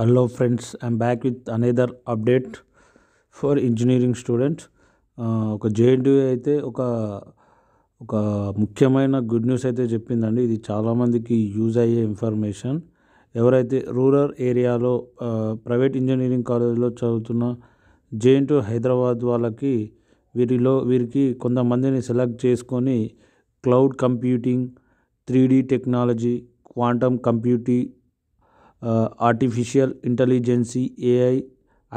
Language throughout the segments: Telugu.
hello friends I'm back with another update for engineering students ఒక జేఎన్టీ అయితే ఒక ఒక ముఖ్యమైన గుడ్ న్యూస్ అయితే చెప్పిందండి ఇది చాలామందికి యూజ్ అయ్యే ఇన్ఫర్మేషన్ ఎవరైతే రూరల్ ఏరియాలో ప్రైవేట్ ఇంజనీరింగ్ కాలేజీలో చదువుతున్న జేఎన్టీ హైదరాబాద్ వాళ్ళకి వీరిలో వీరికి కొంతమందిని సెలెక్ట్ చేసుకొని cloud computing three technology quantum computing artificial intelligence AI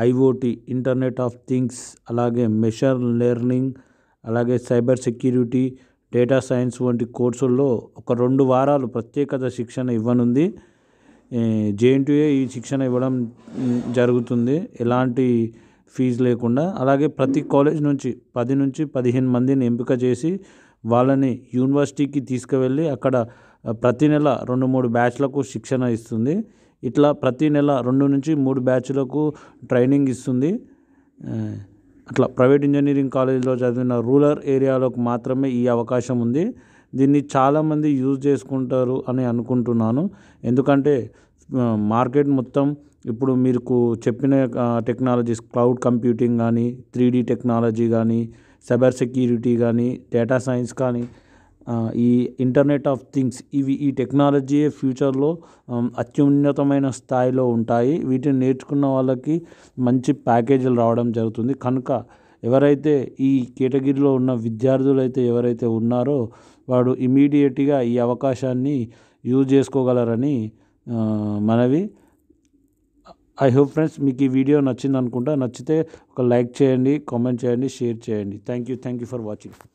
IoT internet of things అలాగే మెషర్ లెర్నింగ్ అలాగే సైబర్ సెక్యూరిటీ డేటా సైన్స్ వంటి కోర్సుల్లో ఒక రెండు వారాలు ప్రత్యేకత శిక్షణ ఇవ్వనుంది జేఎన్టీఏ ఈ శిక్షణ ఇవ్వడం జరుగుతుంది ఎలాంటి ఫీజు లేకుండా అలాగే ప్రతి కాలేజ్ నుంచి పది నుంచి పదిహేను మందిని ఎంపిక చేసి వాళ్ళని యూనివర్సిటీకి తీసుకువెళ్ళి అక్కడ ప్రతి నెల రెండు మూడు బ్యాచ్లకు శిక్షణ ఇస్తుంది ఇట్లా ప్రతీ నెల రెండు నుంచి మూడు బ్యాచ్లకు ట్రైనింగ్ ఇస్తుంది అట్లా ప్రైవేట్ ఇంజనీరింగ్ కాలేజీలో చదివిన రూరల్ ఏరియాలోకి మాత్రమే ఈ అవకాశం ఉంది దీన్ని చాలామంది యూజ్ చేసుకుంటారు అని అనుకుంటున్నాను ఎందుకంటే మార్కెట్ మొత్తం ఇప్పుడు మీకు చెప్పిన టెక్నాలజీస్ క్లౌడ్ కంప్యూటింగ్ కానీ త్రీ టెక్నాలజీ కానీ సైబర్ సెక్యూరిటీ కానీ డేటా సైన్స్ కానీ ఈ ఇంటర్నెట్ ఆఫ్ థింగ్స్ ఇవి ఈ టెక్నాలజీ ఫ్యూచర్లో అత్యున్నతమైన స్థాయిలో ఉంటాయి వీటిని నేర్చుకున్న వాళ్ళకి మంచి ప్యాకేజీలు రావడం జరుగుతుంది కనుక ఎవరైతే ఈ కేటగిరీలో ఉన్న విద్యార్థులు అయితే ఎవరైతే ఉన్నారో వాడు ఇమీడియట్గా ఈ అవకాశాన్ని యూజ్ చేసుకోగలరని మనవి ఐ హోప్ ఫ్రెండ్స్ మీకు ఈ వీడియో నచ్చింది అనుకుంటా నచ్చితే ఒక లైక్ చేయండి కామెంట్ చేయండి షేర్ చేయండి thank you thank you for watching